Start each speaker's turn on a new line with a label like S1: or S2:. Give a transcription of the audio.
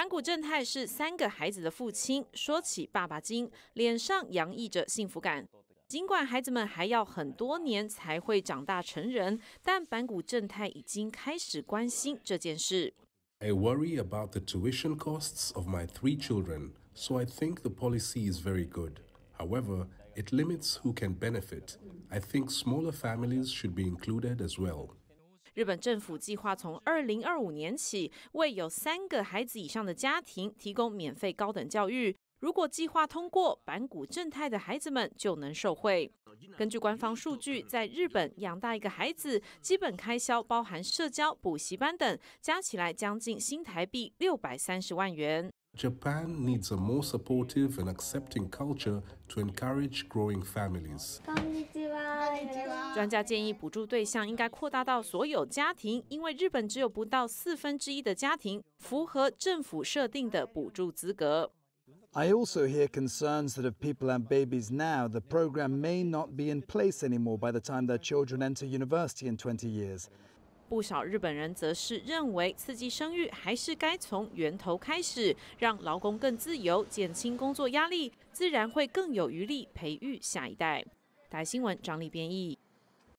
S1: 板谷正太是三个孩子的父亲。说起爸爸经，脸上洋溢着幸福感。尽管孩子们还要很多年才会长大成人，但板谷正太已经开始关心这件事。
S2: I worry about the tuition costs of my three children, so I think the policy is very good. However, it limits who can benefit. I think smaller families should be included as well.
S1: 日本政府计划从二零二五年起，为有三个孩子以上的家庭提供免费高等教育。如果计划通过，板谷正太的孩子们就能受惠。根据官方数据，在日本养大一个孩子，基本开销包含社交、补习班等，加起来将近新台币六百三十万元。
S2: Japan needs a more supportive and accepting culture to encourage growing families.
S1: 专家建议，补助对象应该扩大到所有家庭，因为日本只有不到四分之一的家庭符合政府设定的补助资格。
S3: I also hear concerns that if people have babies now, the program may not be in place anymore by the time their children enter university in 20 years.
S1: 不少日本人则是认为，刺激生育还是该从源头开始，让劳工更自由，减轻工作压力，自然会更有余力培育下一代。台新闻张丽编译。